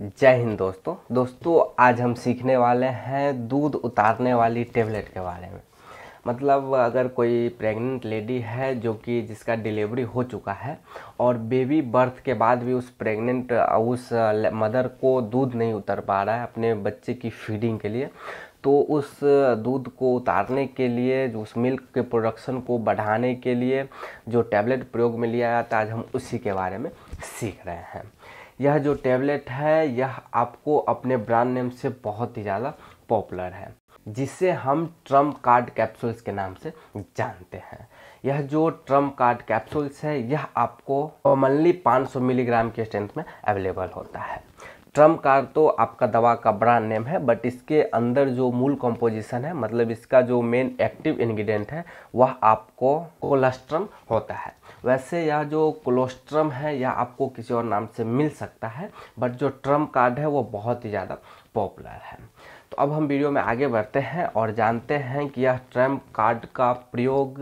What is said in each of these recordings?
जय हिंद दोस्तों दोस्तों आज हम सीखने वाले हैं दूध उतारने वाली टेबलेट के बारे में मतलब अगर कोई प्रेग्नेंट लेडी है जो कि जिसका डिलीवरी हो चुका है और बेबी बर्थ के बाद भी उस प्रेग्नेंट उस मदर को दूध नहीं उतर पा रहा है अपने बच्चे की फीडिंग के लिए तो उस दूध को उतारने के लिए जो उस मिल्क के प्रोडक्शन को बढ़ाने के लिए जो टैबलेट प्रयोग में लिया जाता है आज हम उसी के बारे में सीख रहे हैं यह जो टैबलेट है यह आपको अपने ब्रांड नेम से बहुत ही ज़्यादा पॉपुलर है जिसे हम ट्रम्प कार्ड कैप्सूल्स के नाम से जानते हैं यह जो ट्रम्प कार्ड कैप्सूल्स है यह आपको कॉमनली 500 मिलीग्राम के स्ट्रेंथ में अवेलेबल होता है ट्रम्प कार्ड तो आपका दवा का ब्रांड नेम है बट इसके अंदर जो मूल कंपोजिशन है मतलब इसका जो मेन एक्टिव इंग्रेडिएंट है वह आपको कोलेस्ट्रम होता है वैसे यह जो कोलेस्ट्रम है यह आपको किसी और नाम से मिल सकता है बट जो ट्रम्प कार्ड है वो बहुत ही ज़्यादा पॉपुलर है तो अब हम वीडियो में आगे बढ़ते हैं और जानते हैं कि यह ट्रम्प कार्ड का प्रयोग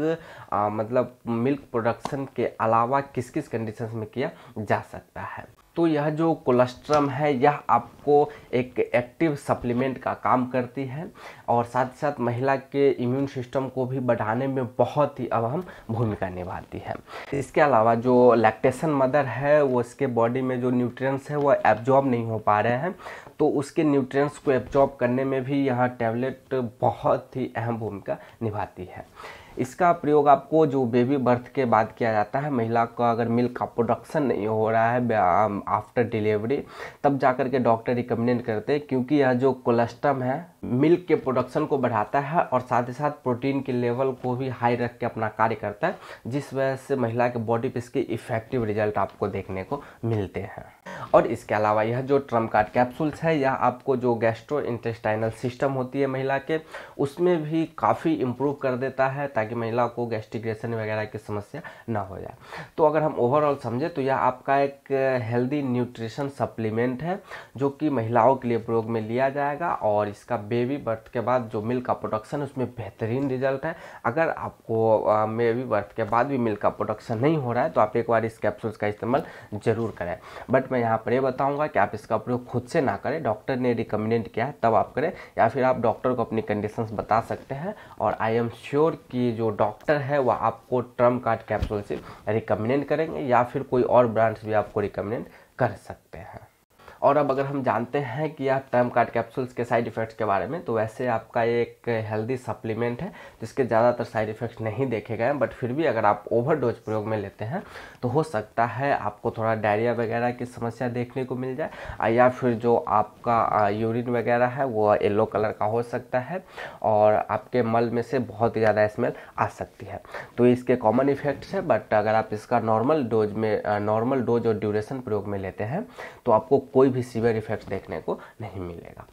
आ, मतलब मिल्क प्रोडक्शन के अलावा किस किस कंडीशंस में किया जा सकता है तो यह जो कोलेस्ट्रम है यह आपको एक एक्टिव सप्लीमेंट का काम करती है और साथ ही साथ महिला के इम्यून सिस्टम को भी बढ़ाने में बहुत ही अहम भूमिका निभाती है इसके अलावा जो लैक्टेशन मदर है वो इसके बॉडी में जो न्यूट्रिएंट्स है वो एब्जॉर्ब नहीं हो पा रहे हैं तो उसके न्यूट्रिएंट्स को एब्जॉर्ब करने में भी यह टैबलेट बहुत ही अहम भूमिका निभाती है इसका प्रयोग आप को जो बेबी बर्थ के बाद किया जाता है महिला का अगर मिल्क का प्रोडक्शन नहीं हो रहा है आफ्टर डिलीवरी तब जा कर के डॉक्टर रिकमेंड करते हैं क्योंकि यह जो कोलेस्ट्रम है मिल्क के प्रोडक्शन को बढ़ाता है और साथ ही साथ प्रोटीन के लेवल को भी हाई रख के अपना कार्य करता है जिस वजह से महिला के बॉडी पे इसके इफेक्टिव रिजल्ट आपको देखने को मिलते हैं और इसके अलावा यह जो ट्रम कार्ड कैप्सूल्स है यह आपको जो गैस्ट्रो इंटेस्टाइनल सिस्टम होती है महिला के उसमें भी काफ़ी इम्प्रूव कर देता है ताकि महिला को गैस्ट्रिग्रेशन वगैरह की समस्या ना हो जाए तो अगर हम ओवरऑल समझे तो यह आपका एक हेल्दी न्यूट्रिशन सप्लीमेंट है जो कि महिलाओं के लिए प्रयोग में लिया जाएगा और इसका बेबी बर्थ के बाद जो मिल्क का प्रोडक्शन उसमें बेहतरीन रिजल्ट है अगर आपको बेबी बर्थ के बाद भी मिल्क का प्रोडक्शन नहीं हो रहा है तो आप एक बार इस कैप्सूल्स का इस्तेमाल ज़रूर करें बट मैं यहाँ पर यह बताऊंगा कि आप इसका प्रयोग खुद से ना करें डॉक्टर ने रिकमेंडेड किया है तब आप करें या फिर आप डॉक्टर को अपनी कंडीशंस बता सकते हैं और आई एम श्योर कि जो डॉक्टर है वह आपको ट्रम कार्ड कैप्सूल से रिकमेंडेंट करेंगे या फिर कोई और ब्रांड्स भी आपको रिकमेंडेंट कर सकते हैं और अब अगर हम जानते हैं कि आप टर्म कार्ड कैप्सूल्स के साइड इफ़ेक्ट्स के बारे में तो वैसे आपका एक हेल्दी सप्लीमेंट है जिसके ज़्यादातर साइड इफ़ेक्ट्स नहीं देखे गए हैं बट फिर भी अगर आप ओवर डोज प्रयोग में लेते हैं तो हो सकता है आपको थोड़ा डायरिया वगैरह की समस्या देखने को मिल जाए या फिर जो आपका यूरिन वगैरह है वो येलो कलर का हो सकता है और आपके मल में से बहुत ही ज़्यादा स्मेल आ सकती है तो इसके कॉमन इफ़ेक्ट्स है बट अगर आप इसका नॉर्मल डोज में नॉर्मल डोज और ड्यूरेशन प्रयोग में लेते हैं तो आपको कोई कोई भी सीवियर इफेक्ट देखने को नहीं मिलेगा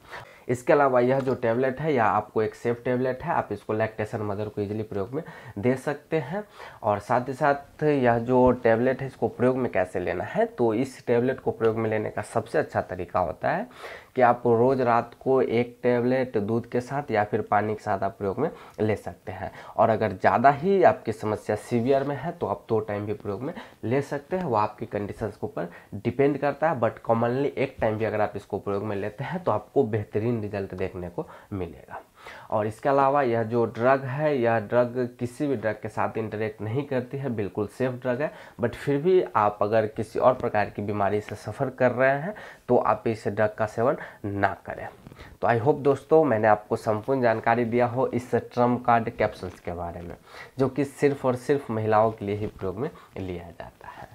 इसके अलावा यह जो टैबलेट है यह आपको एक सेफ टैबलेट है आप इसको लैक्टेशन मदर को इजीली प्रयोग में दे सकते हैं और साथ ही साथ यह जो टैबलेट है इसको प्रयोग में कैसे लेना है तो इस टैबलेट को प्रयोग में लेने का सबसे अच्छा तरीका होता है कि आप रोज़ रात को एक टैबलेट दूध के साथ या फिर पानी के साथ आप प्रयोग में ले सकते हैं और अगर ज़्यादा ही आपकी समस्या सीवियर में है तो आप दो टाइम भी प्रयोग में ले सकते हैं वो आपकी कंडीशन के ऊपर डिपेंड करता है बट कॉमनली एक टाइम भी अगर आप इसको प्रयोग में लेते हैं तो आपको बेहतरीन बेहतरीन रिजल्ट देखने को मिलेगा और इसके अलावा यह जो ड्रग है यह ड्रग किसी भी ड्रग के साथ इंटरेक्ट नहीं करती है बिल्कुल सेफ ड्रग है बट फिर भी आप अगर किसी और प्रकार की बीमारी से सफ़र कर रहे हैं तो आप इस ड्रग का सेवन ना करें तो आई होप दोस्तों मैंने आपको संपूर्ण जानकारी दिया हो इस ट्रम कार्ड कैप्सूल्स के बारे में जो कि सिर्फ और सिर्फ महिलाओं के लिए ही प्रयोग में लिया जाता है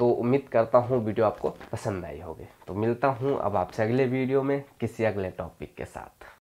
तो उम्मीद करता हूँ वीडियो आपको पसंद आई होगी तो मिलता हूँ अब आपसे अगले वीडियो में किसी अगले टॉपिक के साथ